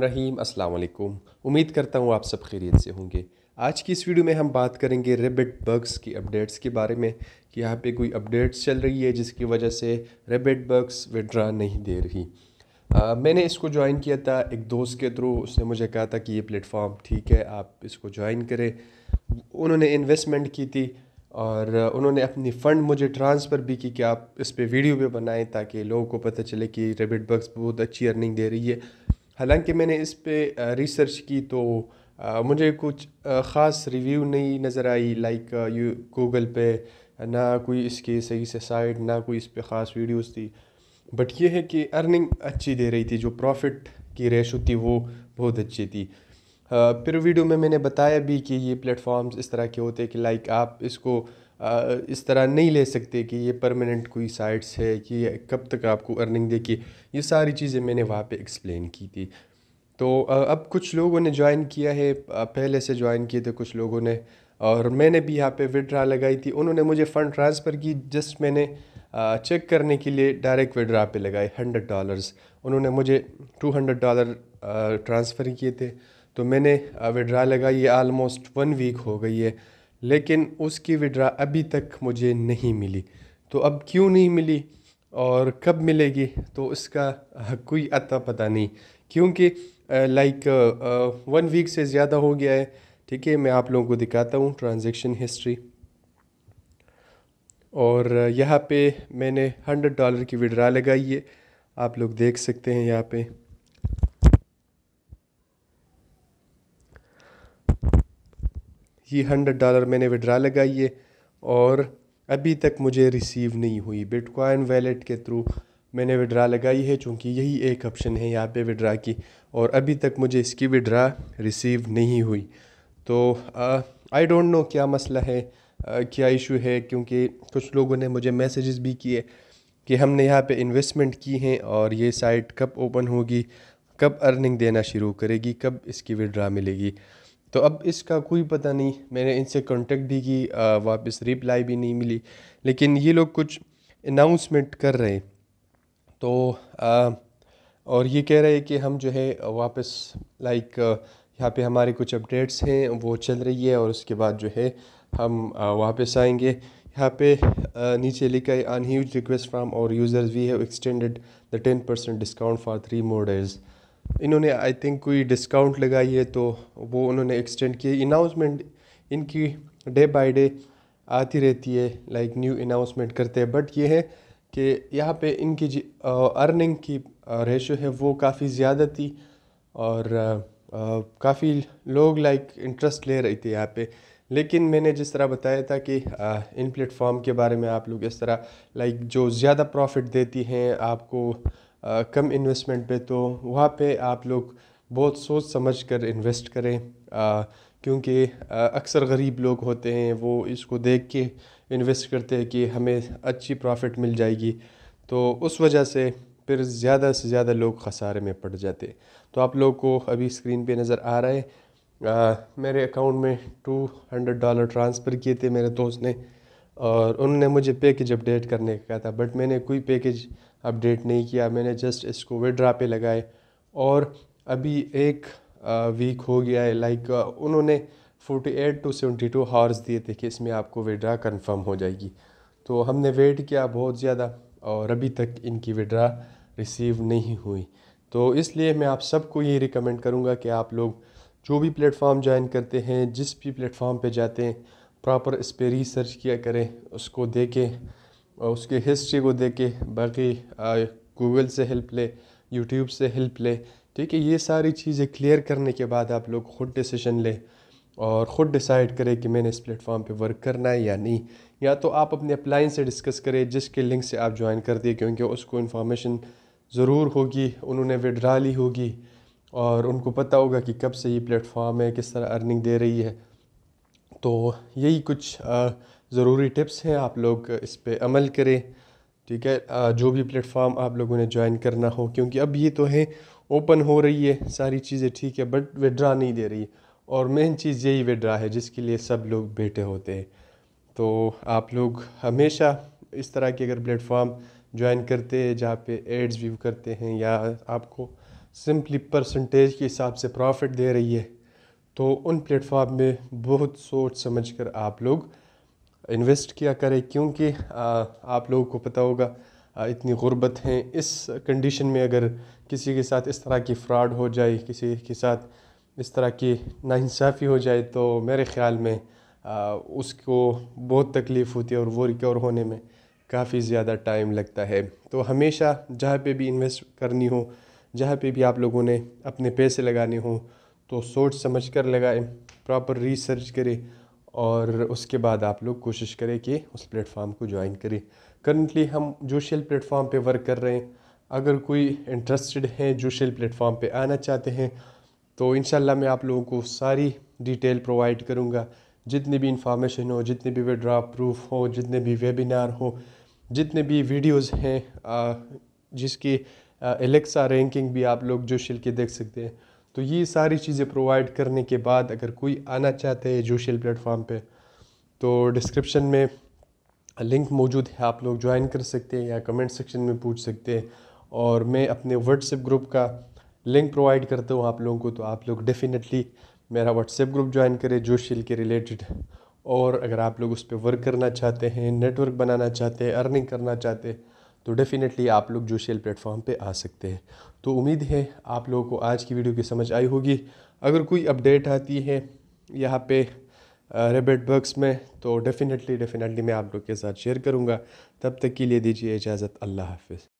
रहीम अस्सलाम वालेकुम उम्मीद करता हूँ आप सब खैरियत से होंगे आज की इस वीडियो में हम बात करेंगे रेबिट बग्स की अपडेट्स के बारे में कि यहाँ पे कोई अपडेट्स चल रही है जिसकी वजह से रेबिट बग्स विड्रा नहीं दे रही आ, मैंने इसको ज्वाइन किया था एक दोस्त के थ्रू उसने मुझे कहा था कि ये प्लेटफॉर्म ठीक है आप इसको ज्वाइन करें उन्होंने इन्वेस्टमेंट की थी और उन्होंने अपनी फ़ंड मुझे ट्रांसफ़र भी की कि आप इस पर वीडियो भी बनाएं ताकि लोगों को पता चले कि रेबिट बग्स बहुत अच्छी अर्निंग दे रही है हालांकि मैंने इस पर रिसर्च की तो मुझे कुछ ख़ास रिव्यू नहीं नज़र आई लाइक यू गूगल पे ना कोई इसके सही से साइड ना कोई इस पर ख़ास वीडियोस थी बट ये है कि अर्निंग अच्छी दे रही थी जो प्रॉफिट की रेशो थी वो बहुत अच्छी थी फिर वीडियो में मैंने बताया भी कि ये प्लेटफॉर्म्स इस तरह के होते हैं कि लाइक आप इसको इस तरह नहीं ले सकते कि ये परमानेंट कोई साइट्स है कि कब तक आपको अर्निंग देगी ये सारी चीज़ें मैंने वहाँ पे एक्सप्लेन की थी तो अब कुछ लोगों ने ज्वाइन किया है पहले से ज्वाइन किए थे कुछ लोगों ने और मैंने भी यहाँ पे विड्रा लगाई थी उन्होंने मुझे फ़ंड ट्रांसफ़र की जस्ट मैंने चेक करने के लिए डायरेक्ट विड्रा पे लगाए हंड्रेड डॉलर्स उन्होंने मुझे टू हंड्रेड डॉलर ट्रांसफ़र किए थे तो मैंने विड्रा लगाई ये आलमोस्ट वन वीक हो गई है लेकिन उसकी विड्रा अभी तक मुझे नहीं मिली तो अब क्यों नहीं मिली और कब मिलेगी तो इसका कोई अता पता नहीं क्योंकि लाइक वन वीक से ज़्यादा हो गया है ठीक है मैं आप लोगों को दिखाता हूँ ट्रांजेक्शन हिस्ट्री और यहाँ पे मैंने हंड्रेड डॉलर की विड्रा लगाई है आप लोग देख सकते हैं यहाँ पे ये हंड्रेड डॉलर मैंने विड्रा लगाई है और अभी तक मुझे रिसीव नहीं हुई बिटकॉइन वैलेट के थ्रू मैंने विड्रा लगाई है चूँकि यही एक ऑप्शन है यहाँ पे विड्रा की और अभी तक मुझे इसकी विड्रा रिसीव नहीं हुई तो आई डोंट नो क्या मसला है आ, क्या इशू है क्योंकि कुछ लोगों ने मुझे मैसेजेस भी किए कि हमने यहाँ पे इन्वेस्टमेंट की हैं और ये साइट कब ओपन होगी कब अर्निंग देना शुरू करेगी कब इसकी विड्रा मिलेगी तो अब इसका कोई पता नहीं मैंने इनसे कॉन्टेक्ट भी की वापस रिप्लाई भी नहीं मिली लेकिन ये लोग कुछ अनाउंसमेंट कर रहे तो आ, और ये कह रहे हैं कि हम जो है वापस लाइक यहाँ पे हमारे कुछ अपडेट्स हैं वो चल रही है और उसके बाद जो है हम वापस आएंगे यहाँ पे नीचे लिखा है अनह्यूज request from our users we have extended the ten percent discount for three more days इन्होंने आई थिंक कोई डिस्काउंट लगाई है तो वो उन्होंने एक्सटेंड किए अनाउंसमेंट इनकी डे बाय डे आती रहती है लाइक न्यू अनाउंसमेंट करते हैं बट ये है कि यहाँ पे इनकी जी अर्निंग की रेशो है वो काफ़ी ज़्यादा थी और काफ़ी लोग लाइक इंटरेस्ट ले रहे थे यहाँ पे लेकिन मैंने जिस तरह बताया था कि इन प्लेटफॉर्म के बारे में आप लोग इस तरह लाइक जो ज़्यादा प्रॉफिट देती हैं आपको कम इन्वेस्टमेंट पे तो वहाँ पे आप लोग बहुत सोच समझ कर इन्वेस्ट करें क्योंकि अक्सर गरीब लोग होते हैं वो इसको देख के इन्वेस्ट करते हैं कि हमें अच्छी प्रॉफिट मिल जाएगी तो उस वजह से फिर ज़्यादा से ज़्यादा लोग खसारे में पड़ जाते तो आप लोग को अभी स्क्रीन पे नज़र आ रहा है आ, मेरे अकाउंट में टू हंड्रेड डॉलर ट्रांसफ़र किए थे मेरे दोस्त ने और उन्होंने मुझे पैकेज अपडेट करने का कहा था बट मैंने कोई पैकेज अपडेट नहीं किया मैंने जस्ट इसको विड्रा पे लगाए और अभी एक वीक हो गया है लाइक उन्होंने 48 टू 72 हावर्स दिए थे कि इसमें आपको विड्रा कंफर्म हो जाएगी तो हमने वेट किया बहुत ज़्यादा और अभी तक इनकी विड्रा रिसीव नहीं हुई तो इसलिए मैं आप सबको ये रिकमेंड करूँगा कि आप लोग जो भी प्लेटफॉर्म ज्वाइन करते हैं जिस भी प्लेटफॉर्म पर जाते हैं प्रॉपर इस पर रिसर्च किया करें उसको देखें और उसके हिस्ट्री को देखें बाकी गूगल से हेल्प लें यूट्यूब से हेल्प लें ठीक है ये सारी चीज़ें क्लियर करने के बाद आप लोग ख़ुद डिसीजन लें और ख़ुद डिसाइड करें कि मैंने इस प्लेटफॉर्म पे वर्क करना है या नहीं या तो आप अपने अप्लाइन से डिस्कस करें जिसके लिंक से आप ज्वाइन कर दिए क्योंकि उसको इन्फॉर्मेशन ज़रूर होगी उन्होंने विड्रा ली होगी और उनको पता होगा कि कब से ये प्लेटफॉर्म है किस तरह अर्निंग दे रही है तो यही कुछ ज़रूरी टिप्स हैं आप लोग इस पर अमल करें ठीक है जो भी प्लेटफॉर्म आप लोगों ने ज्वाइन करना हो क्योंकि अब ये तो है ओपन हो रही है सारी चीज़ें ठीक है बट विड्रा नहीं दे रही और मेन चीज़ यही विड्रा है जिसके लिए सब लोग बैठे होते हैं तो आप लोग हमेशा इस तरह के अगर प्लेटफॉर्म ज्वाइन करते हैं जहाँ पे एड्स व्यू करते हैं या आपको सिंपली परसेंटेज के हिसाब से प्रॉफिट दे रही है तो उन प्लेटफॉर्म में बहुत सोच समझ कर आप लोग इन्वेस्ट किया करें क्योंकि आप लोगों को पता होगा इतनी गुर्बत है इस कंडीशन में अगर किसी के साथ इस तरह की फ़्रॉड हो जाए किसी के साथ इस तरह की नाइंसाफ़ी हो जाए तो मेरे ख़्याल में उसको बहुत तकलीफ़ होती है और वो रिकवर होने में काफ़ी ज़्यादा टाइम लगता है तो हमेशा जहाँ पे भी इन्वेस्ट करनी हो जहाँ पे भी आप लोगों ने अपने पैसे लगाने हों तो सोच समझ कर लगाए प्रॉपर रिसर्च करें और उसके बाद आप लोग कोशिश करें कि उस प्लेटफॉर्म को ज्वाइन करें करंटली हम जोशल प्लेटफॉर्म पे वर्क कर रहे हैं अगर कोई इंटरेस्टेड है जोशल प्लेटफॉर्म पे आना चाहते हैं तो इन मैं आप लोगों को सारी डिटेल प्रोवाइड करूँगा जितनी भी इंफॉर्मेशन हो जितने भी विड्रा प्रूफ हो जितने भी वेबिनार हो जितने भी वीडियोस हैं जिसकी एलेक्सा रैंकिंग भी आप लोग जोशल के देख सकते हैं तो ये सारी चीज़ें प्रोवाइड करने के बाद अगर कोई आना चाहते है जोशियल प्लेटफॉर्म पे तो डिस्क्रिप्शन में लिंक मौजूद है आप लोग ज्वाइन कर सकते हैं या कमेंट सेक्शन में पूछ सकते हैं और मैं अपने व्हाट्सएप ग्रुप का लिंक प्रोवाइड करता हूँ आप लोगों को तो आप लोग डेफिनेटली मेरा व्हाट्सएप ग्रुप ज्वाइन करें जोशियल के रिलेटेड और अगर आप लोग उस पर वर्क करना चाहते हैं नेटवर्क बनाना चाहते हैं अर्निंग करना चाहते हैं तो डेफ़िनेटली आप लोग जोशियल प्लेटफॉर्म पे आ सकते हैं तो उम्मीद है आप लोगों को आज की वीडियो की समझ आई होगी अगर कोई अपडेट आती है यहाँ पे रेबेट बक्स में तो डेफ़िनेटली डेफ़िनेटली मैं आप लोग के साथ शेयर करूँगा तब तक के लिए दीजिए इजाज़त अल्लाह हाफिज़